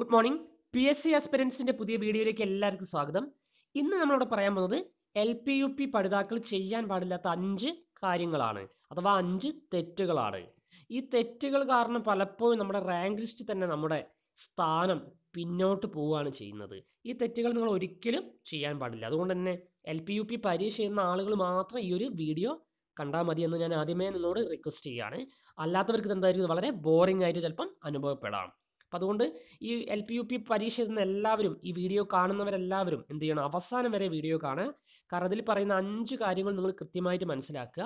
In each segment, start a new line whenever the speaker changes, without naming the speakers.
good morning P S C ആസ്പിരൻസിന്റെ പുതിയ വീഡിയോയിലേക്ക് എല്ലാവർക്കും സ്വാഗതം ഇന്ന് നമ്മളിവിടെ പറയാൻ പോകുന്നത് എൽ പി യു പി പഠിതാക്കൾ ചെയ്യാൻ പാടില്ലാത്ത അഞ്ച് കാര്യങ്ങളാണ് അഥവാ അഞ്ച് തെറ്റുകളാണ് ഈ തെറ്റുകൾ കാരണം പലപ്പോഴും നമ്മുടെ റാങ്ക് ലിസ്റ്റ് തന്നെ നമ്മുടെ സ്ഥാനം പിന്നോട്ട് പോവുകയാണ് ചെയ്യുന്നത് ഈ തെറ്റുകൾ നിങ്ങൾ ഒരിക്കലും ചെയ്യാൻ പാടില്ല അതുകൊണ്ട് തന്നെ എൽ പി യു പി പരീക്ഷ ചെയ്യുന്ന ആളുകൾ മാത്രം ഈ ഒരു വീഡിയോ കണ്ടാൽ മതി എന്ന് ഞാൻ ആദ്യമേ നിങ്ങളോട് റിക്വസ്റ്റ് ചെയ്യുകയാണ് അല്ലാത്തവർക്ക് എന്തായിരിക്കും വളരെ ബോറിംഗ് ആയിട്ട് ചിലപ്പം അനുഭവപ്പെടാം അപ്പം അതുകൊണ്ട് ഈ എൽ പി യു പി പരീക്ഷ എഴുതുന്ന എല്ലാവരും ഈ വീഡിയോ കാണുന്നവരെല്ലാവരും എന്ത് ചെയ്യണം അവസാനം വരെ വീഡിയോ കാണുക കാരണം അതിൽ പറയുന്ന അഞ്ച് കാര്യങ്ങൾ നിങ്ങൾ കൃത്യമായിട്ട് മനസ്സിലാക്കുക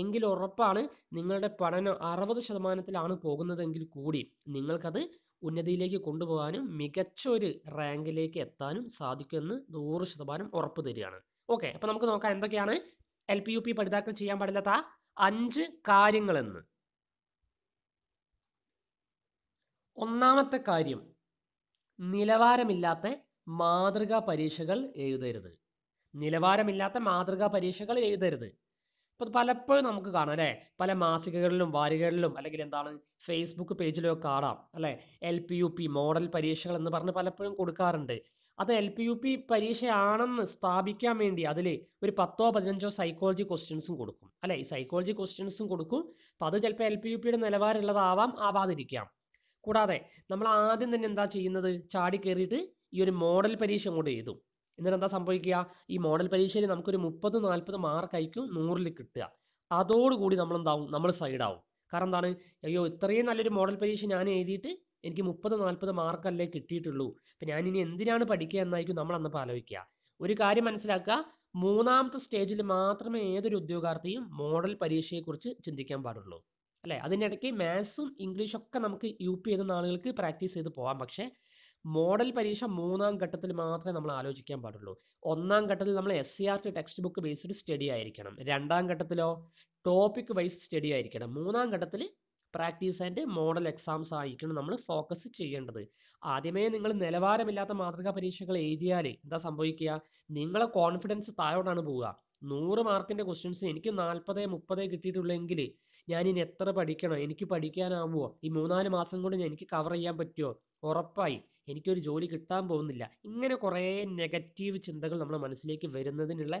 എങ്കിൽ ഉറപ്പാണ് നിങ്ങളുടെ പഠനം അറുപത് ശതമാനത്തിലാണ് പോകുന്നതെങ്കിൽ കൂടി നിങ്ങൾക്കത് ഉന്നതിയിലേക്ക് കൊണ്ടുപോകാനും മികച്ച ഒരു റാങ്കിലേക്ക് എത്താനും സാധിക്കുമെന്ന് നൂറ് ശതമാനം ഉറപ്പ് തരികയാണ് ഓക്കെ അപ്പം നമുക്ക് നോക്കാം എന്തൊക്കെയാണ് എൽ പി യു പി പഠിതാക്കൾ ചെയ്യാൻ പാടില്ലാത്ത അഞ്ച് കാര്യങ്ങളെന്ന് ഒന്നാമത്തെ കാര്യം നിലവാരമില്ലാത്ത മാതൃകാ പരീക്ഷകൾ എഴുതരുത് നിലവാരമില്ലാത്ത മാതൃകാ പരീക്ഷകൾ എഴുതരുത് ഇപ്പം പലപ്പോഴും നമുക്ക് കാണാം അല്ലേ പല മാസികകളിലും വാരികകളിലും അല്ലെങ്കിൽ എന്താണ് ഫേസ്ബുക്ക് പേജിലും ഒക്കെ കാണാം അല്ലേ L P U P model പരീക്ഷകൾ എന്ന് പറഞ്ഞ് പലപ്പോഴും കൊടുക്കാറുണ്ട് അത് എൽ പി യു പി പരീക്ഷയാണെന്ന് സ്ഥാപിക്കാൻ വേണ്ടി അതിൽ ഒരു പത്തോ പതിനഞ്ചോ സൈക്കോളജി ക്വസ്റ്റ്യൻസും കൊടുക്കും അല്ലെ ഈ സൈക്കോളജി ക്വസ്റ്റ്യൻസും കൊടുക്കും അപ്പം അത് ചിലപ്പോൾ എൽ പി യു പിയുടെ നിലവാരമുള്ളതാവാം ആവാതിരിക്കാം കൂടാതെ നമ്മൾ ആദ്യം തന്നെ എന്താ ചെയ്യുന്നത് ചാടി കയറിയിട്ട് ഈ ഒരു മോഡൽ പരീക്ഷ കൂടെ എഴുതും എന്നിട്ട് എന്താ സംഭവിക്കുക ഈ മോഡൽ പരീക്ഷയിൽ നമുക്കൊരു മുപ്പത് നാൽപ്പത് അയക്കും നൂറിൽ കിട്ടുക അതോടുകൂടി നമ്മൾ എന്താവും നമ്മൾ സൈഡാവും കാരണം എന്താണ് അയ്യോ ഇത്രയും നല്ലൊരു മോഡൽ പരീക്ഷ ഞാൻ എഴുതിയിട്ട് എനിക്ക് മുപ്പത് നാൽപ്പത് മാർക്കല്ലേ കിട്ടിയിട്ടുള്ളൂ അപ്പം ഞാൻ ഇനി എന്തിനാണ് പഠിക്കുക എന്നായിരിക്കും നമ്മൾ അന്നപ്പോൾ ആലോചിക്കുക ഒരു കാര്യം മനസ്സിലാക്കുക മൂന്നാമത്തെ സ്റ്റേജിൽ മാത്രമേ ഏതൊരു ഉദ്യോഗാർത്ഥിയും മോഡൽ പരീക്ഷയെക്കുറിച്ച് ചിന്തിക്കാൻ പാടുള്ളൂ അല്ലേ അതിൻ്റെ ഇടയ്ക്ക് മാത്സും ഇംഗ്ലീഷും ഒക്കെ നമുക്ക് യു പി ചെയ്ത ആളുകൾക്ക് പ്രാക്ടീസ് ചെയ്ത് പോവാം പക്ഷേ മോഡൽ പരീക്ഷ മൂന്നാം ഘട്ടത്തിൽ മാത്രമേ നമ്മൾ ആലോചിക്കാൻ പാടുള്ളൂ ഒന്നാം ഘട്ടത്തിൽ നമ്മൾ S C R T text book based study ആയിരിക്കണം രണ്ടാം ഘട്ടത്തിലോ ടോപ്പിക് വൈസ് സ്റ്റഡി ആയിരിക്കണം മൂന്നാം ഘട്ടത്തിൽ പ്രാക്ടീസ് ആൻഡ് മോഡൽ എക്സാംസ് ആയിരിക്കണം നമ്മൾ ഫോക്കസ് ചെയ്യേണ്ടത് ആദ്യമേ നിങ്ങൾ നിലവാരമില്ലാത്ത മാതൃകാ പരീക്ഷകൾ എഴുതിയാൽ എന്താ സംഭവിക്കുക നിങ്ങളെ കോൺഫിഡൻസ് താഴോട്ടാണ് പോവുക നൂറ് മാർക്കിൻ്റെ ക്വസ്റ്റ്യൻസ് എനിക്ക് നാൽപ്പത് മുപ്പത് കിട്ടിയിട്ടുള്ളെങ്കിൽ ഞാനിനി എത്ര പഠിക്കണം എനിക്ക് പഠിക്കാനാവുമോ ഈ മൂന്നാല് മാസം കൊണ്ട് എനിക്ക് കവർ ചെയ്യാൻ പറ്റുമോ ഉറപ്പായി എനിക്കൊരു ജോലി കിട്ടാൻ പോകുന്നില്ല ഇങ്ങനെ കുറേ നെഗറ്റീവ് ചിന്തകൾ നമ്മുടെ മനസ്സിലേക്ക് വരുന്നതിനുള്ള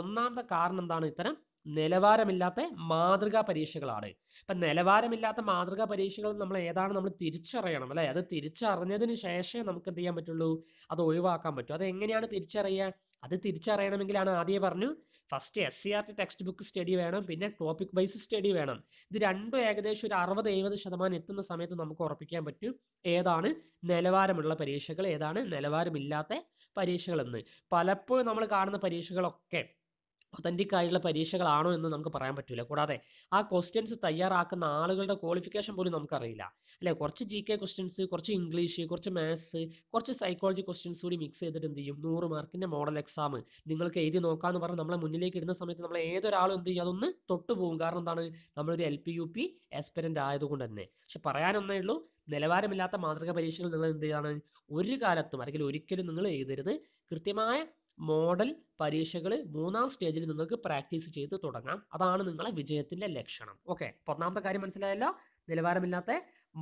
ഒന്നാമത്തെ കാരണം എന്താണ് ഇത്തരം നിലവാരമില്ലാത്ത മാതൃകാ പരീക്ഷകളാണ് ഇപ്പം നിലവാരമില്ലാത്ത മാതൃകാ പരീക്ഷകൾ നമ്മൾ ഏതാണ് നമ്മൾ തിരിച്ചറിയണം അല്ലേ അത് തിരിച്ചറിഞ്ഞതിന് ശേഷമേ നമുക്ക് എന്ത് ചെയ്യാൻ പറ്റുള്ളൂ അത് ഒഴിവാക്കാൻ പറ്റും അത് എങ്ങനെയാണ് തിരിച്ചറിയുക അത് തിരിച്ചറിയണമെങ്കിലാണ് ആദ്യം പറഞ്ഞു first S C R T text book study വേണം പിന്നെ ടോപ്പിക് വൈസ് സ്റ്റഡി വേണം ഇത് രണ്ടും ഏകദേശം ഒരു അറുപത് എഴുപത് ശതമാനം എത്തുന്ന സമയത്ത് നമുക്ക് ഉറപ്പിക്കാൻ പറ്റും ഏതാണ് നിലവാരമുള്ള പരീക്ഷകൾ ഏതാണ് നിലവാരമില്ലാത്ത പരീക്ഷകളെന്ന് പലപ്പോഴും നമ്മൾ കാണുന്ന പരീക്ഷകളൊക്കെ ഒത്തൻറ്റിക് ആയിട്ടുള്ള പരീക്ഷകളാണോ എന്ന് നമുക്ക് പറയാൻ പറ്റില്ല കൂടാതെ ആ ക്വസ്റ്റ്യൻസ് തയ്യാറാക്കുന്ന ആളുകളുടെ ക്വാളിഫിക്കേഷൻ പോലും നമുക്കറിയില്ല അല്ലെ കുറച്ച് ജി കെ ക്വസ്റ്റ്യൻസ് കുറച്ച് ഇംഗ്ലീഷ് കുറച്ച് മാത്സ് കുറച്ച് സൈക്കോളജി ക്വസ്റ്റ്യൻസ് കൂടി മിക്സ് ചെയ്തിട്ട് എന്ത് ചെയ്യും നൂറ് മാർക്കിന്റെ മോഡൽ എക്സാം നിങ്ങൾക്ക് എഴുതി നോക്കാന്ന് പറഞ്ഞാൽ നമ്മളെ മുന്നിലേക്ക് ഇടുന്ന സമയത്ത് നമ്മൾ ഏതൊരാളും എന്ത് ചെയ്യും അതൊന്ന് തൊട്ടുപോകും കാരണം എന്താണ് നമ്മളൊരു എൽ പി യു പി എക്സ്പെരൻ്റ് ആയതുകൊണ്ട് തന്നെ പക്ഷെ പറയാനൊന്നേ ഉള്ളൂ നിലവാരമില്ലാത്ത മാതൃക പരീക്ഷകൾ നിങ്ങൾ എന്ത് ചെയ്യാണ് ഒരു കാലത്തും അല്ലെങ്കിൽ ഒരിക്കലും നിങ്ങൾ എഴുതരുത് കൃത്യമായ മോഡൽ പരീക്ഷകൾ മൂന്നാം സ്റ്റേജിൽ നിങ്ങൾക്ക് പ്രാക്ടീസ് ചെയ്ത് തുടങ്ങാം അതാണ് നിങ്ങളെ വിജയത്തിന്റെ ലക്ഷണം ഓക്കെ ഒന്നാമത്തെ കാര്യം മനസ്സിലായല്ലോ നിലവാരമില്ലാത്ത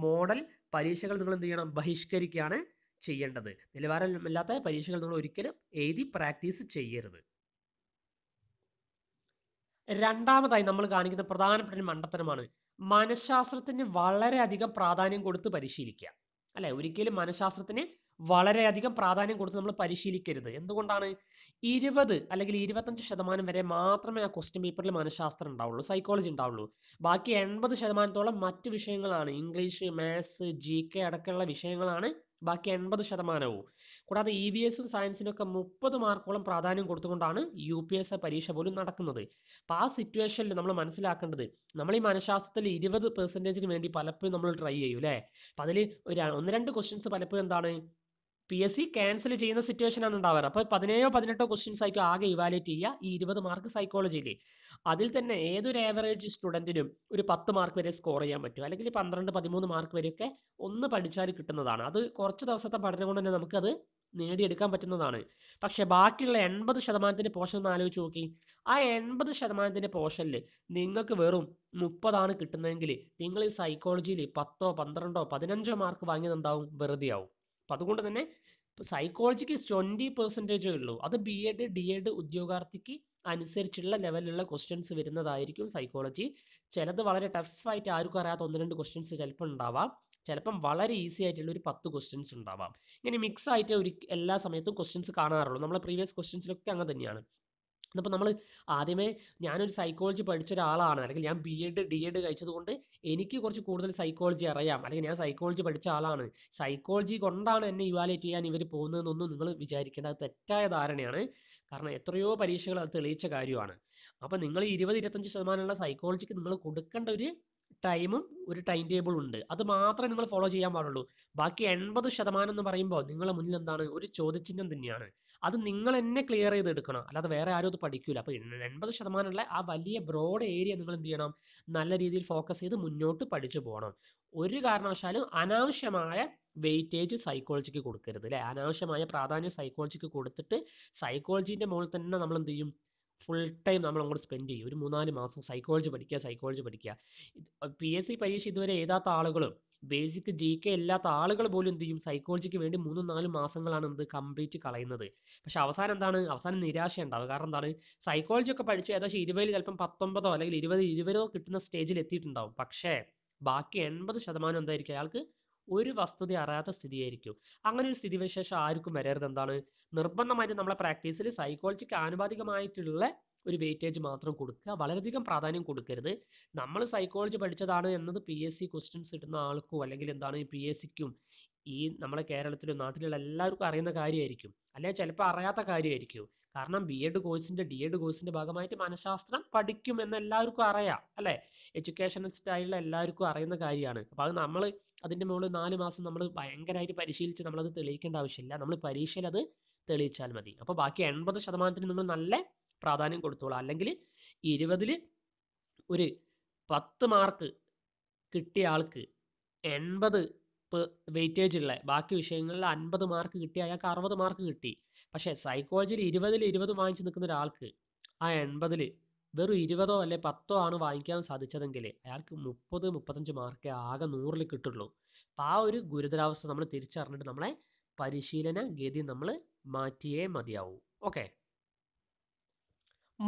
മോഡൽ പരീക്ഷകൾ നിങ്ങൾ എന്ത് ചെയ്യണം ബഹിഷ്കരിക്കുകയാണ് ചെയ്യേണ്ടത് നിലവാരമില്ലാത്ത പരീക്ഷകൾ നിങ്ങൾ ഒരിക്കലും എഴുതി പ്രാക്ടീസ് ചെയ്യരുത് രണ്ടാമതായി നമ്മൾ കാണിക്കുന്ന പ്രധാനപ്പെട്ട മണ്ടത്തരമാണ് മനഃശാസ്ത്രത്തിന് വളരെയധികം പ്രാധാന്യം കൊടുത്ത് പരിശീലിക്കുക അല്ലെ ഒരിക്കലും മനഃശാസ്ത്രത്തിന് വളരെയധികം പ്രാധാന്യം കൊടുത്ത് നമ്മൾ പരിശീലിക്കരുത് എന്തുകൊണ്ടാണ് ഇരുപത് അല്ലെങ്കിൽ ഇരുപത്തഞ്ച് ശതമാനം വരെ മാത്രമേ ആ ക്വസ്റ്റ്യൻ പേപ്പറിൽ മനഃശാസ്ത്രം ഉണ്ടാവുള്ളൂ സൈക്കോളജി ഉണ്ടാവുള്ളൂ ബാക്കി എൺപത് ശതമാനത്തോളം മറ്റ് വിഷയങ്ങളാണ് ഇംഗ്ലീഷ് മാത്സ് ജി കെ അടക്കമുള്ള വിഷയങ്ങളാണ് ബാക്കി എൺപത് ശതമാനവും കൂടാതെ ഇ വി എസും സയൻസിനും ഒക്കെ മുപ്പത് മാർക്കോളം പ്രാധാന്യം കൊടുത്തുകൊണ്ടാണ് യു പി എസ് പരീക്ഷ പോലും നടക്കുന്നത് അപ്പം ആ സിറ്റുവേഷനിൽ നമ്മൾ മനസ്സിലാക്കേണ്ടത് നമ്മൾ ഈ മനഃശാസ്ത്രത്തിൽ ഇരുപത് പെർസെൻറ്റേജിന് വേണ്ടി പലപ്പോഴും നമ്മൾ ട്രൈ ചെയ്യും അല്ലേ അപ്പം അതിൽ ഒരു ഒന്ന് രണ്ട് ക്വസ്റ്റ്യൻസ് പലപ്പോഴും എന്താണ് പി എസ് സി ക്യാൻസൽ ചെയ്യുന്ന സിറ്റുവേഷൻ ആണ് ഉണ്ടാവാറ് അപ്പോൾ പതിനേഴോ പതിനെട്ടോ ക്വസ്റ്റ്യൻസ് ആയിരിക്കും ആകെ ഇവാലുവേറ്റ് ചെയ്യുക ഈ ഇരുപത് മാർക്ക് സൈക്കോളജിയിലെ അതിൽ തന്നെ ഏതൊരു ആവറേജ് സ്റ്റുഡൻറ്റിനും ഒരു പത്ത് മാർക്ക് വരെ സ്കോർ ചെയ്യാൻ പറ്റും അല്ലെങ്കിൽ പന്ത്രണ്ട് പതിമൂന്ന് മാർക്ക് വരെയൊക്കെ ഒന്ന് പഠിച്ചാൽ കിട്ടുന്നതാണ് അത് കുറച്ച് ദിവസത്തെ പഠനം കൊണ്ട് തന്നെ നമുക്കത് നേടിയെടുക്കാൻ പറ്റുന്നതാണ് പക്ഷെ ബാക്കിയുള്ള എൺപത് ശതമാനത്തിൻ്റെ പോഷൻ ഒന്ന് ആലോചിച്ച് നോക്കി ആ എൺപത് ശതമാനത്തിൻ്റെ പോഷനിൽ നിങ്ങൾക്ക് വെറും മുപ്പതാണ് കിട്ടുന്നതെങ്കിൽ നിങ്ങൾ ഈ സൈക്കോളജിയിൽ പത്തോ പന്ത്രണ്ടോ പതിനഞ്ചോ മാർക്ക് വാങ്ങിയത് എന്താവും വെറുതെ അപ്പം അതുകൊണ്ട് തന്നെ സൈക്കോളജിക്ക് ട്വൻറ്റി പെർസെൻറ്റേജേ ഉള്ളൂ അത് ബി എഡ് ഡി എഡ് ഉദ്യോഗാർത്ഥിക്ക് അനുസരിച്ചുള്ള ലെവലിലുള്ള ക്വസ്റ്റ്യൻസ് വരുന്നതായിരിക്കും സൈക്കോളജി ചിലത് വളരെ ടഫായിട്ട് ആർക്കും അറിയാത്ത ഒന്ന് രണ്ട് ക്വസ്റ്റ്യൻസ് ചിലപ്പോൾ ഉണ്ടാവാം ചിലപ്പം വളരെ ഈസി ആയിട്ടുള്ള ഒരു പത്ത് ക്വസ്റ്റ്യൻസ് ഉണ്ടാവാം ഇങ്ങനെ മിക്സ് ആയിട്ട് ഒരു എല്ലാ സമയത്തും ക്വസ്റ്റ്യൻസ് കാണാറുള്ളൂ നമ്മളെ പ്രീവിയസ് ക്വസ്റ്റ്യൻസിലൊക്കെ അങ്ങനെ തന്നെയാണ് അപ്പോൾ നമ്മൾ ആദ്യമേ ഞാനൊരു സൈക്കോളജി പഠിച്ച ഒരാളാണ് അല്ലെങ്കിൽ ഞാൻ ബി എഡ് ഡി എഡ് കഴിച്ചതുകൊണ്ട് എനിക്ക് കുറച്ച് കൂടുതൽ സൈക്കോളജി അറിയാം അല്ലെങ്കിൽ ഞാൻ സൈക്കോളജി പഠിച്ച ആളാണ് സൈക്കോളജി കൊണ്ടാണ് എന്നെ ഇവാലുവേറ്റ് ചെയ്യാൻ ഇവർ പോകുന്നതെന്നൊന്നും നിങ്ങൾ വിചാരിക്കേണ്ട അത് തെറ്റായ ധാരണയാണ് കാരണം എത്രയോ പരീക്ഷകൾ അത് തെളിയിച്ച കാര്യമാണ് അപ്പോൾ നിങ്ങൾ ഇരുപത് ഇരുപത്തഞ്ച് ശതമാനമുള്ള സൈക്കോളജിക്ക് നിങ്ങൾ കൊടുക്കേണ്ട ഒരു ടൈമും ഒരു ടൈം ടേബിളും ഉണ്ട് അത് മാത്രമേ നിങ്ങൾ ഫോളോ ചെയ്യാൻ പാടുള്ളൂ ബാക്കി എൺപത് ശതമാനം എന്ന് പറയുമ്പോൾ നിങ്ങളെ മുന്നിൽ എന്താണ് ഒരു ചോദ്യചിഹ്നം തന്നെയാണ് അത് നിങ്ങൾ തന്നെ ക്ലിയർ ചെയ്തെടുക്കണം അല്ലാതെ വേറെ ആരും അത് പഠിക്കൂല അപ്പോൾ എൺപത് ശതമാനമുള്ള ആ വലിയ ബ്രോഡ് ഏരിയ നിങ്ങൾ എന്ത് ചെയ്യണം നല്ല രീതിയിൽ ഫോക്കസ് ചെയ്ത് മുന്നോട്ട് പഠിച്ചു പോകണം ഒരു കാരണവശാലും അനാവശ്യമായ വെയിറ്റേജ് സൈക്കോളജിക്ക് കൊടുക്കരുത് അല്ലെ അനാവശ്യമായ പ്രാധാന്യം സൈക്കോളജിക്ക് കൊടുത്തിട്ട് സൈക്കോളജിന്റെ മുകളിൽ തന്നെ നമ്മൾ എന്ത് ചെയ്യും ഫുൾ ടൈം നമ്മൾ അങ്ങോട്ട് സ്പെൻഡ് ചെയ്യും ഒരു മൂന്നാല് മാസം സൈക്കോളജി പഠിക്കുക സൈക്കോളജി പഠിക്കുക പി എസ് സി പരീക്ഷ ഇതുവരെ എഴുതാത്ത ആളുകളും ബേസിക് ജി കെ ഇല്ലാത്ത ആളുകൾ പോലും എന്ത് ചെയ്യും സൈക്കോളജിക്ക് വേണ്ടി മൂന്നും നാലും മാസങ്ങളാണ് എന്ത് കംപ്ലീറ്റ് കളയുന്നത് പക്ഷെ അവസാനം എന്താണ് അവസാനം നിരാശ ഉണ്ടാവുക കാരണം എന്താണ് സൈക്കോളജി ഒക്കെ പഠിച്ചു ഏകദേശം ഇരുപതിൽ ചിലപ്പം പത്തൊമ്പതോ അല്ലെങ്കിൽ ഇരുപത് ഇരുപതോ കിട്ടുന്ന സ്റ്റേജിൽ എത്തിയിട്ടുണ്ടാവും പക്ഷേ ബാക്കി എൺപത് ശതമാനം എന്തായിരിക്കും അയാൾക്ക് ഒരു വസ്തുത അറിയാത്ത സ്ഥിതിയായിരിക്കും അങ്ങനെ ഒരു സ്ഥിതിവിശേഷം ആർക്കും വരരുത് എന്താണ് നിർബന്ധമായിട്ടും നമ്മളെ പ്രാക്ടീസിൽ സൈക്കോളജിക്ക് ആനുപാതികമായിട്ടുള്ള ഒരു വെയിറ്റേജ് മാത്രം കൊടുക്കുക വളരെയധികം പ്രാധാന്യം കൊടുക്കരുത് നമ്മൾ സൈക്കോളജി പഠിച്ചതാണ് എന്നത് പി എസ് സി ക്വസ്റ്റ്യൻസ് ഇടുന്ന ആൾക്കും അല്ലെങ്കിൽ എന്താണ് പി എസ് സിക്കും ഈ നമ്മളെ കേരളത്തിലും നാട്ടിലുള്ള എല്ലാവർക്കും അറിയുന്ന കാര്യമായിരിക്കും അല്ലെങ്കിൽ ചിലപ്പോൾ അറിയാത്ത കാര്യമായിരിക്കും കാരണം ബി എഡ് കോഴ്സിന്റെ ഡി എഡ് കോഴ്സിന്റെ ഭാഗമായിട്ട് മനഃശാസ്ത്രം പഠിക്കും എന്ന് എല്ലാവർക്കും അറിയാം അല്ലെ എഡ്യൂക്കേഷണൽ സ്റ്റൈലിൽ എല്ലാവർക്കും അറിയുന്ന കാര്യമാണ് അപ്പൊ അത് നമ്മൾ അതിന്റെ മുകളിൽ നാല് മാസം നമ്മൾ ഭയങ്കരമായിട്ട് പരിശീലിച്ച് നമ്മളത് തെളിയിക്കേണ്ട ആവശ്യമില്ല നമ്മൾ പരീക്ഷയിൽ അത് തെളിയിച്ചാൽ മതി അപ്പോൾ ബാക്കി എൺപത് ശതമാനത്തിന് നിങ്ങൾ നല്ല പ്രാധാന്യം കൊടുത്തോളാം അല്ലെങ്കിൽ ഇരുപതിൽ ഒരു പത്ത് മാർക്ക് കിട്ടിയ ആൾക്ക് എൺപത് വെയിറ്റേജ് ഉള്ള ബാക്കി വിഷയങ്ങളിൽ അൻപത് മാർക്ക് കിട്ടി അയാൾക്ക് അറുപത് മാർക്ക് കിട്ടി പക്ഷേ സൈക്കോളജിയിൽ ഇരുപതിൽ ഇരുപത് വാങ്ങിച്ചു നിൽക്കുന്ന ഒരാൾക്ക് ആ എൺപതിൽ വെറും ഇരുപതോ അല്ലെ പത്തോ ആണ് വാങ്ങിക്കാൻ സാധിച്ചതെങ്കിൽ അയാൾക്ക് മുപ്പത് മുപ്പത്തഞ്ച് മാർക്ക് ആകെ നൂറിൽ കിട്ടുള്ളൂ അപ്പം ആ ഒരു ഗുരുതരാവസ്ഥ നമ്മൾ തിരിച്ചറിഞ്ഞിട്ട് നമ്മളെ പരിശീലന ഗതി നമ്മൾ മാറ്റിയേ മതിയാവൂ ഓക്കെ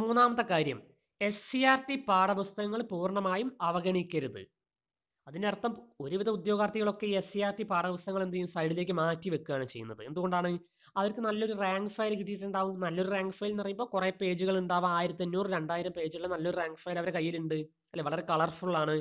മൂന്നാമത്തെ കാര്യം എസ് സി ആർ ടി പാഠപുസ്തകങ്ങൾ പൂർണ്ണമായും അവഗണിക്കരുത് അതിനർത്ഥം അർത്ഥം ഒരുവിധ ഉദ്യോഗാർത്ഥികളൊക്കെ എസ് സി ആർ ടി പാഠപുസ്തകങ്ങൾ എന്ത് ചെയ്യും സൈഡിലേക്ക് മാറ്റി വെക്കുകയാണ് ചെയ്യുന്നത് എന്തുകൊണ്ടാണ് അവർക്ക് നല്ലൊരു റാങ്ക് ഫയൽ കിട്ടിയിട്ടുണ്ടാവും നല്ലൊരു റാങ്ക് ഫയൽ എന്ന് പറയുമ്പോൾ കുറേ പേജുകൾ ഉണ്ടാവും ആയിരത്തി അഞ്ഞൂറ് രണ്ടായിരം പേജുള്ള നല്ലൊരു റാങ്ക് ഫയൽ അവരുടെ കയ്യിലുണ്ട് അല്ലെ വളരെ കളർഫുൾ ആണ്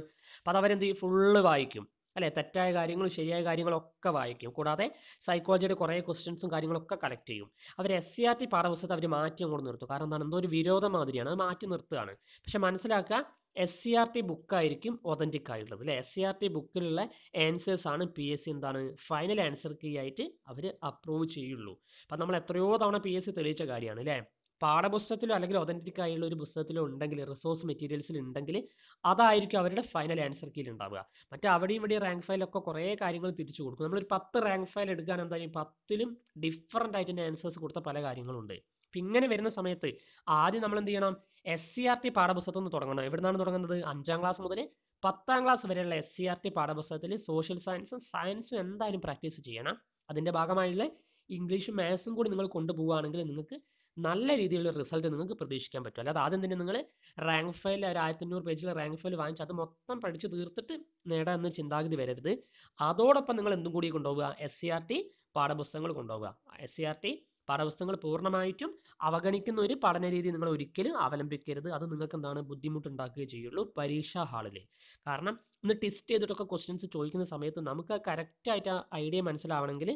അപ്പോൾ അത് ചെയ്യും ഫുള്ള് വായിക്കും അല്ലെ തെറ്റായ കാര്യങ്ങളും ശരിയായ കാര്യങ്ങളൊക്കെ വായിക്കും കൂടാതെ സൈക്കോളജിയുടെ കുറേ ക്വസ്റ്റ്യൻസും കാര്യങ്ങളൊക്കെ കളക്ട് ചെയ്യും അവർ എസ് സി ആർ ടി പാഠപുസ്തകത്തെ അവർ മാറ്റി അങ്ങോട്ട് നിർത്തും കാരണം എന്താണ് എന്തോ ഒരു വിരോധം മാതിരിയാണ് അത് മാറ്റി നിർത്തുകയാണ് പക്ഷെ മനസ്സിലാക്കുക എസ് സി ആർ ടി ബുക്കായിരിക്കും ഒതൻറ്റിക് ആയിട്ടുള്ളത് അല്ലെ എസ് സി ആർ ടി ബുക്കിലുള്ള ആൻസേഴ്സ് ആണ് പി എസ് സി എന്താണ് ഫൈനൽ ആൻസർ കീ ആയിട്ട് അവർ അപ്രൂവ് ചെയ്യുള്ളൂ അപ്പം നമ്മൾ എത്രയോ തവണ പി എസ് സി തെളിയിച്ച കാര്യമാണ് അല്ലേ പാഠപുസ്തകത്തിലോ അല്ലെങ്കിൽ ഒതൻറ്റിക് ആയുള്ള ഒരു പുസ്തകത്തിലോ ഉണ്ടെങ്കിൽ റിസോഴ്സ് മെറ്റീരിയൽസിൽ ഉണ്ടെങ്കിൽ അതായിരിക്കും അവരുടെ ഫൈനൽ ആൻസർ കീയിൽ ഉണ്ടാവുക മറ്റേ അവിടെയും ഇവിടെ റാങ്ക് ഫയലൊക്കെ കുറേ കാര്യങ്ങൾ തിരിച്ചു കൊടുക്കും നമ്മളൊരു പത്ത് റാങ്ക് ഫയൽ എടുക്കാൻ എന്തായാലും പത്തിലും ഡിഫറൻ്റ് ആയിട്ട് ആൻസേഴ്സ് കൊടുത്ത പല കാര്യങ്ങളുണ്ട് അപ്പം ഇങ്ങനെ വരുന്ന സമയത്ത് ആദ്യം നമ്മൾ എന്ത് ചെയ്യണം എസ് സി ആർ ടി പാഠപുസ്തകത്തിൽ നിന്ന് തുടങ്ങണം എവിടുന്നാണ് തുടങ്ങുന്നത് അഞ്ചാം ക്ലാസ് മുതൽ പത്താം ക്ലാസ് വരെയുള്ള എസ് സി ആർ ടി പാഠപുസ്തകത്തിൽ സോഷ്യൽ സയൻസും സയൻസും എന്തായാലും പ്രാക്ടീസ് ചെയ്യണം അതിൻ്റെ ഭാഗമായുള്ള ഇംഗ്ലീഷും മാത്സും കൂടി നിങ്ങൾ കൊണ്ടുപോകുകയാണെങ്കിൽ നിങ്ങൾക്ക് നല്ല രീതിയിലുള്ള റിസൾട്ട് നിങ്ങൾക്ക് പ്രതീക്ഷിക്കാൻ പറ്റും അല്ലാതെ ആദ്യം തന്നെ നിങ്ങൾ റാങ്ക് ഫയൽ ഒരു ആയിരത്തി അഞ്ഞൂറ് പേജിൽ റാങ്ക് ഫയൽ വാങ്ങിച്ച് അത് മൊത്തം പഠിച്ച് തീർത്തിട്ട് നേടാൻ എന്ന ചിന്താഗതി വരരുത് അതോടൊപ്പം നിങ്ങൾ എന്തും കൂടി കൊണ്ടുപോകുക എസ് സി ആർ ടി പാഠപുസ്തകങ്ങൾ കൊണ്ടുപോകുക എസ് സി ആർ ടി പാഠപുസ്തകങ്ങൾ പൂർണ്ണമായിട്ടും അവഗണിക്കുന്ന ഒരു പഠന രീതി നിങ്ങൾ ഒരിക്കലും അവലംബിക്കരുത് അത് നിങ്ങൾക്ക് എന്താണ് ബുദ്ധിമുട്ടുണ്ടാക്കുകയേ ചെയ്യുള്ളൂ പരീക്ഷാ ഹാളിൽ കാരണം ഇന്ന് ടെസ്റ്റ് ചെയ്തിട്ടൊക്കെ ക്വസ്റ്റ്യൻസ് ചോദിക്കുന്ന സമയത്ത് നമുക്ക് കറക്റ്റായിട്ട് ആ ഐഡിയ മനസ്സിലാവണമെങ്കിൽ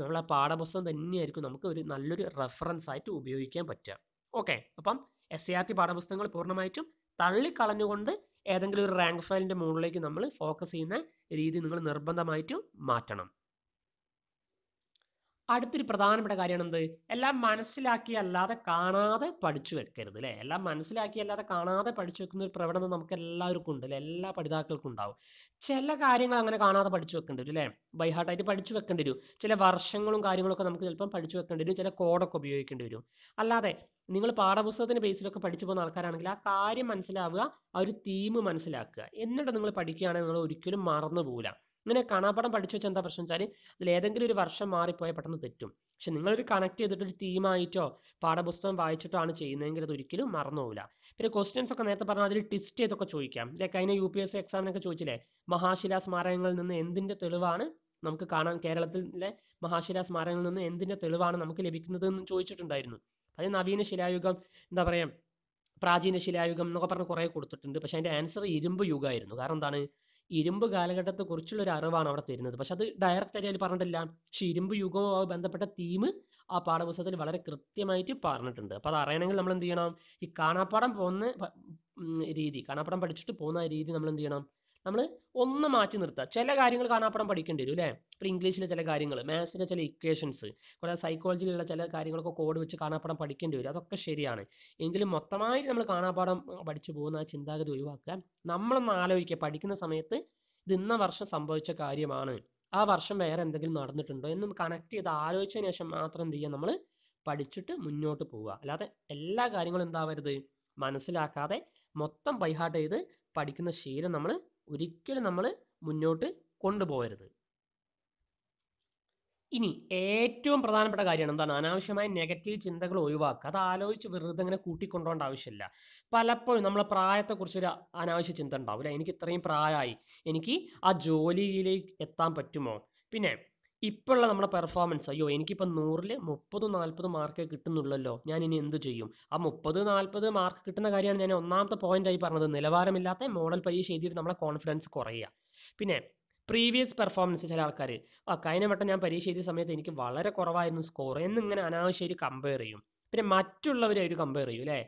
നമ്മൾ പാഠപുസ്തകം തന്നെയായിരിക്കും നമുക്ക് ഒരു നല്ലൊരു റെഫറൻസ് ആയിട്ട് ഉപയോഗിക്കാൻ പറ്റുക ഓക്കെ അപ്പം എസ് സി ആർ ടി പാഠപുസ്തകങ്ങൾ പൂർണ്ണമായിട്ടും തള്ളിക്കളഞ്ഞുകൊണ്ട് ഏതെങ്കിലും ഒരു റാങ്ക് ഫയലിൻ്റെ മുകളിലേക്ക് നമ്മൾ ഫോക്കസ് ചെയ്യുന്ന രീതി നിങ്ങൾ നിർബന്ധമായിട്ടും മാറ്റണം അടുത്തൊരു പ്രധാനപ്പെട്ട കാര്യമാണ് എന്ത് എല്ലാം മനസ്സിലാക്കി അല്ലാതെ കാണാതെ പഠിച്ചു വെക്കരുത് അല്ലേ എല്ലാം മനസ്സിലാക്കി അല്ലാതെ കാണാതെ പഠിച്ചു വെക്കുന്ന ഒരു പ്രവണത നമുക്ക് എല്ലാവർക്കും ഉണ്ട് അല്ലേ എല്ലാ പഠിതാക്കൾക്കും ഉണ്ടാവും ചില കാര്യങ്ങൾ അങ്ങനെ കാണാതെ പഠിച്ചു വെക്കേണ്ടി വരും അല്ലേ ബൈഹാർട്ടായിട്ട് പഠിച്ചു വെക്കേണ്ടി വരും ചില വർഷങ്ങളും കാര്യങ്ങളൊക്കെ നമുക്ക് ചിലപ്പം പഠിച്ചു വെക്കേണ്ടി വരും ചില കോഡൊക്കെ ഉപയോഗിക്കേണ്ടി വരും അല്ലാതെ നിങ്ങൾ പാഠപുസ്തകത്തിന്റെ ബേസിലൊക്കെ പഠിച്ചു പോകുന്ന ആൾക്കാരാണെങ്കിൽ ആ കാര്യം മനസ്സിലാവുക ആ ഒരു തീം മനസ്സിലാക്കുക എന്നിട്ട് നിങ്ങൾ പഠിക്കുകയാണെങ്കിൽ നിങ്ങൾ ഒരിക്കലും മറന്നു പോകില്ല ഇങ്ങനെ കാണാപ്പടം പഠിച്ചു വെച്ചാൽ എന്താ പ്രശ്നം വെച്ചാൽ അതിൽ ഏതെങ്കിലും ഒരു വർഷം മാറിപ്പോയാൽ പെട്ടെന്ന് തെറ്റും പക്ഷെ നിങ്ങളൊരു കണക്ട് ചെയ്തിട്ട് ഒരു തീമായിട്ടോ പാഠപുസ്തകം വായിച്ചിട്ടോ ആണ് ചെയ്യുന്നതെങ്കിൽ അത് ഒരിക്കലും മറന്നുപോകില്ല പിന്നെ ക്വസ്റ്റ്യൻസ് ഒക്കെ നേരത്തെ പറഞ്ഞാൽ അതിൽ ട്വിസ്റ്റ് ചെയ്തൊക്കെ ചോദിക്കാം ലൈക്ക് അതിനെ യു പി എസ് സി എക്സാമിനൊക്കെ ചോദിച്ചില്ലേ മഹാശിലാ സ്മാരകങ്ങളിൽ നിന്ന് എന്തിൻ്റെ തെളിവാണ് നമുക്ക് കാണാൻ കേരളത്തിലെ മഹാശിലാ സ്മാരകങ്ങളിൽ നിന്ന് എന്തിൻ്റെ തെളിവാണ് നമുക്ക് ലഭിക്കുന്നത് എന്ന് ചോദിച്ചിട്ടുണ്ടായിരുന്നു അത് നവീന ശിലായുഗം എന്താ പറയുക പ്രാചീന ശിലായുഗം എന്നൊക്കെ പറഞ്ഞ് കുറേ കൊടുത്തിട്ടുണ്ട് പക്ഷെ അതിൻ്റെ ആൻസർ ഇരുമ്പ് യുഗമായിരുന്നു കാരണം എന്താണ് ഇരുമ്പ് കാലഘട്ടത്തെക്കുറിച്ചുള്ള ഒരു അറിവാണ് അവിടെ തരുന്നത് പക്ഷെ അത് ഡയറക്റ്റ് ആയിട്ട് അതിൽ പറഞ്ഞിട്ടില്ല പക്ഷെ ഇരുമ്പ് യുഗവുമായി ബന്ധപ്പെട്ട തീം ആ പാഠപുസ്തകത്തിൽ വളരെ കൃത്യമായിട്ട് പറഞ്ഞിട്ടുണ്ട് അപ്പോൾ അത് അറിയണമെങ്കിൽ നമ്മൾ എന്ത് ചെയ്യണം ഈ കാണാപ്പാടം പോകുന്ന രീതി കാണാപ്പാടം പഠിച്ചിട്ട് പോകുന്ന രീതി നമ്മൾ എന്ത് ചെയ്യണം നമ്മൾ ഒന്ന് മാറ്റി നിർത്തുക ചില കാര്യങ്ങൾ കാണാപ്പടം പഠിക്കേണ്ടി വരും അല്ലേ ഇപ്പോൾ ഇംഗ്ലീഷിലെ ചില കാര്യങ്ങൾ മാത്സിലെ ചില ഇക്വേഷൻസ് കൂടാതെ സൈക്കോളജിയിലുള്ള ചില കാര്യങ്ങളൊക്കെ കോഡ് വെച്ച് കാണാപ്പടം പഠിക്കേണ്ടി വരും അതൊക്കെ ശരിയാണ് എങ്കിലും മൊത്തമായിട്ട് നമ്മൾ കാണാപ്പാടം പഠിച്ചു പോകുന്ന ആ ചിന്താഗതി ഒഴിവാക്കുക നമ്മളൊന്ന് ആലോചിക്കുക പഠിക്കുന്ന സമയത്ത് ഇത് ഇന്ന വർഷം സംഭവിച്ച കാര്യമാണ് ആ വർഷം വേറെ എന്തെങ്കിലും നടന്നിട്ടുണ്ടോ എന്ന് കണക്ട് ചെയ്ത് ആലോചിച്ചതിന് ശേഷം മാത്രം എന്ത് ചെയ്യുക നമ്മൾ പഠിച്ചിട്ട് മുന്നോട്ട് പോവുക അല്ലാതെ എല്ലാ കാര്യങ്ങളും എന്താവരുത് മനസ്സിലാക്കാതെ മൊത്തം ബൈഹാർട്ട് ചെയ്ത് പഠിക്കുന്ന ശീലം നമ്മൾ ഒരിക്കലും നമ്മൾ മുന്നോട്ട് കൊണ്ടുപോകരുത് ഇനി ഏറ്റവും പ്രധാനപ്പെട്ട കാര്യമാണ് എന്താണ് അനാവശ്യമായ നെഗറ്റീവ് ചിന്തകൾ ഒഴിവാക്കുക അത് ആലോചിച്ച് വെറുതെ ഇങ്ങനെ കൂട്ടിക്കൊണ്ടുപോകേണ്ട ആവശ്യമില്ല പലപ്പോഴും നമ്മളെ പ്രായത്തെക്കുറിച്ച് ഒരു അനാവശ്യ ചിന്ത ഉണ്ടാവില്ല എനിക്ക് ഇത്രയും പ്രായമായി എനിക്ക് ആ ജോലിയിലേക്ക് എത്താൻ പറ്റുമോ പിന്നെ ഇപ്പോഴുള്ള നമ്മുടെ പെർഫോമൻസ് അയ്യോ എനിക്കിപ്പോൾ നൂറിൽ മുപ്പത് നാൽപ്പത് മാർക്കേ കിട്ടുന്നുള്ളല്ലോ ഞാൻ ഇനി എന്ത് ചെയ്യും ആ മുപ്പത് നാൽപ്പത് മാർക്ക് കിട്ടുന്ന കാര്യമാണ് ഞാൻ ഒന്നാമത്തെ പോയിന്റായി പറഞ്ഞത് നിലവാരമില്ലാത്ത മോഡൽ പരീക്ഷ എഴുതിയിട്ട് നമ്മുടെ കോൺഫിഡൻസ് കുറയുക പിന്നെ പ്രീവിയസ് പെർഫോമൻസ് ചില ആൾക്കാർ ആ കഴിഞ്ഞ വട്ടം ഞാൻ പരീക്ഷ എഴുതിയ സമയത്ത് എനിക്ക് വളരെ കുറവായിരുന്നു സ്കോർ എന്നിങ്ങനെ അനാവശ്യമായിട്ട് കമ്പയർ ചെയ്യും പിന്നെ മറ്റുള്ളവരായിട്ട് കമ്പയർ ചെയ്യും അല്ലേ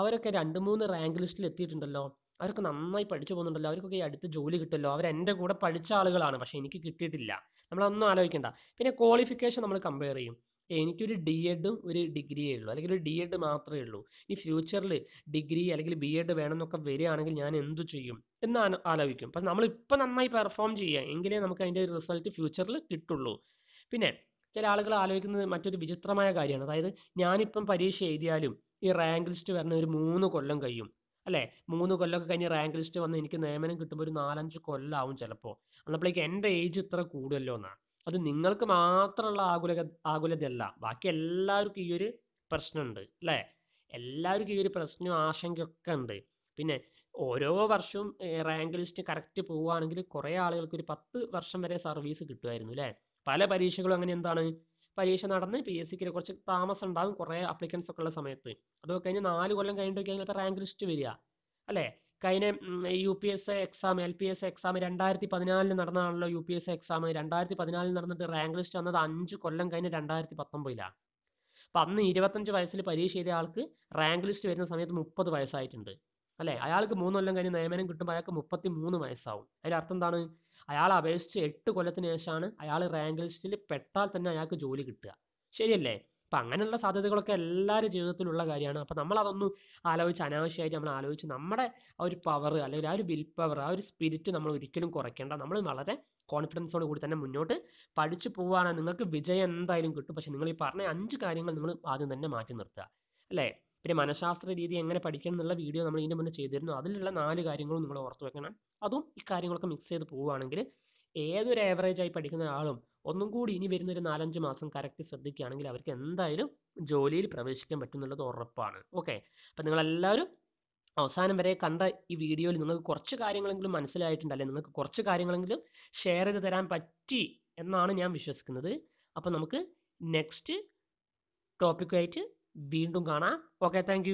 അവരൊക്കെ രണ്ട് മൂന്ന് റാങ്ക് ലിസ്റ്റിൽ എത്തിയിട്ടുണ്ടല്ലോ അവരൊക്കെ നന്നായി പഠിച്ചു പോകുന്നുണ്ടല്ലോ അവർക്കൊക്കെ ഈ അടുത്ത് ജോലി കിട്ടുമല്ലോ അവർ എൻ്റെ കൂടെ പഠിച്ച ആളുകളാണ് പക്ഷേ എനിക്ക് കിട്ടിയിട്ടില്ല നമ്മളൊന്നും ആലോചിക്കണ്ട പിന്നെ ക്വാളിഫിക്കേഷൻ നമ്മൾ കമ്പയർ ചെയ്യും എനിക്കൊരു ഡി എഡും ഒരു ഡിഗ്രിയേ ഉള്ളൂ അല്ലെങ്കിൽ ഒരു ഡി എഡ് മാത്രമേ ഉള്ളൂ ഇനി ഫ്യൂച്ചറിൽ ഡിഗ്രി അല്ലെങ്കിൽ ബി എഡ് വേണമെന്നൊക്കെ വരികയാണെങ്കിൽ ഞാൻ എന്തു ചെയ്യും എന്ന് ആലോചിക്കും പക്ഷെ നമ്മൾ നന്നായി പെർഫോം ചെയ്യുക എങ്കിലേ നമുക്ക് അതിൻ്റെ ഒരു റിസൾട്ട് ഫ്യൂച്ചറിൽ കിട്ടുള്ളൂ പിന്നെ ചില ആളുകൾ ആലോചിക്കുന്നത് മറ്റൊരു വിചിത്രമായ കാര്യമാണ് അതായത് ഞാനിപ്പം പരീക്ഷ എഴുതിയാലും ഈ റാങ്ക് ലിസ്റ്റ് വരുന്ന ഒരു മൂന്ന് കൊല്ലം കഴിയും അല്ലേ മൂന്ന് കൊല്ലമൊക്കെ കഴിഞ്ഞ് റാങ്ക് ലിസ്റ്റ് വന്ന് എനിക്ക് നിയമനം കിട്ടുമ്പോൾ ഒരു നാലഞ്ച് കൊല്ലമാവും ചിലപ്പോൾ അന്നപ്പോഴേക്ക് എൻ്റെ ഏജ് ഇത്ര കൂടുമല്ലോ എന്നാണ് അത് നിങ്ങൾക്ക് മാത്രമുള്ള ആകുല ആകുലതയല്ല ബാക്കി എല്ലാവർക്കും ഈ ഒരു പ്രശ്നമുണ്ട് അല്ലേ എല്ലാവർക്കും ഈ ഒരു പ്രശ്നവും ആശങ്കയൊക്കെ ഉണ്ട് പിന്നെ ഓരോ വർഷവും റാങ്ക് ലിസ്റ്റ് കറക്റ്റ് പോവുകയാണെങ്കിൽ കുറേ ആളുകൾക്ക് ഒരു പത്ത് വർഷം വരെ സർവീസ് കിട്ടുമായിരുന്നു അല്ലേ പല പരീക്ഷകളും അങ്ങനെ എന്താണ് പരീക്ഷ നടന്ന് പി എസ് സിക്ക് കുറച്ച് താമസം ഉണ്ടാകും കുറേ അപ്ലിക്കൻസ് ഒക്കെ ഉള്ള സമയത്ത് അത് കഴിഞ്ഞ് നാല് കൊല്ലം കഴിഞ്ഞിട്ടൊക്കെ ചിലപ്പോൾ റാങ്ക് ലിസ്റ്റ് വരിക അല്ലേ കഴിഞ്ഞ U P S exam L P S exam രണ്ടായിരത്തി പതിനാലിന് നടന്നതാണല്ലോ യു പി എസ് എക്സാം രണ്ടായിരത്തി പതിനാലിൽ നടന്നിട്ട് റാങ്ക് ലിസ്റ്റ് വന്നത് അഞ്ച് കൊല്ലം കഴിഞ്ഞ് രണ്ടായിരത്തി പത്തൊമ്പതിലാണ് അപ്പം അന്ന് ഇരുപത്തഞ്ച് വയസ്സിൽ പരീക്ഷ ചെയ്ത ആൾക്ക് റാങ്ക് ലിസ്റ്റ് വരുന്ന സമയത്ത് മുപ്പത് വയസ്സായിട്ടുണ്ട് അല്ലേ അയാൾക്ക് മൂന്ന് കൊല്ലം കഴിഞ്ഞ് നിയമനം കിട്ടുമ്പോൾ അയാൾക്ക് മുപ്പത്തി മൂന്ന് വയസ്സാവും അതിൻ്റെ അർത്ഥം എന്താണ് അയാൾ അപേക്ഷിച്ച് എട്ട് കൊല്ലത്തിന് ശേഷമാണ് അയാൾ റാങ്ക് ലിസ്റ്റിൽ പെട്ടാൽ തന്നെ അയാൾക്ക് ജോലി കിട്ടുക ശരിയല്ലേ അപ്പം അങ്ങനെയുള്ള സാധ്യതകളൊക്കെ എല്ലാവരും ജീവിതത്തിലുള്ള കാര്യമാണ് അപ്പം നമ്മൾ അതൊന്നും ആലോചിച്ച് അനാവശ്യമായിട്ട് നമ്മൾ ആലോചിച്ച് നമ്മുടെ ആ ഒരു പവർ അല്ലെങ്കിൽ ആ ഒരു വിൽ പവർ ആ ഒരു സ്പിരിറ്റ് നമ്മൾ ഒരിക്കലും കുറയ്ക്കേണ്ട നമ്മൾ വളരെ കോൺഫിഡൻസോട് കൂടി തന്നെ മുന്നോട്ട് പഠിച്ചു പോവുകയാണെങ്കിൽ നിങ്ങൾക്ക് വിജയം എന്തായാലും കിട്ടും പക്ഷെ നിങ്ങൾ ഈ പറഞ്ഞ അഞ്ച് കാര്യങ്ങൾ നിങ്ങൾ ആദ്യം തന്നെ മാറ്റി നിർത്തുക അല്ലേ പിന്നെ മനഃശാസ്ത്ര രീതി എങ്ങനെ പഠിക്കണം എന്നുള്ള വീഡിയോ നമ്മൾ ഇതിന് മുന്നേ ചെയ്തിരുന്നു അതിലുള്ള നാല് കാര്യങ്ങളും നിങ്ങൾ ഓർത്ത് വെക്കണം അതും ഈ കാര്യങ്ങളൊക്കെ മിക്സ് ചെയ്ത് പോവുകയാണെങ്കിൽ ഏതൊരു ആവറേജ് ആയി പഠിക്കുന്ന ആളും ഒന്നും കൂടി ഇനി വരുന്ന ഒരു നാലഞ്ച് മാസം കറക്റ്റ് ശ്രദ്ധിക്കുകയാണെങ്കിൽ അവർക്ക് എന്തായാലും ജോലിയിൽ പ്രവേശിക്കാൻ പറ്റുന്നുള്ളത് ഉറപ്പാണ് ഓക്കെ അപ്പം നിങ്ങളെല്ലാവരും അവസാനം വരെ കണ്ട ഈ വീഡിയോയിൽ നിങ്ങൾക്ക് കുറച്ച് കാര്യങ്ങളെങ്കിലും മനസ്സിലായിട്ടുണ്ടല്ലേ നിങ്ങൾക്ക് കുറച്ച് കാര്യങ്ങളെങ്കിലും ഷെയർ ചെയ്ത് തരാൻ പറ്റി എന്നാണ് ഞാൻ വിശ്വസിക്കുന്നത് അപ്പോൾ നമുക്ക് നെക്സ്റ്റ് ടോപ്പിക്കുമായിട്ട് വീണ്ടും കാണാം ഓക്കെ താങ്ക്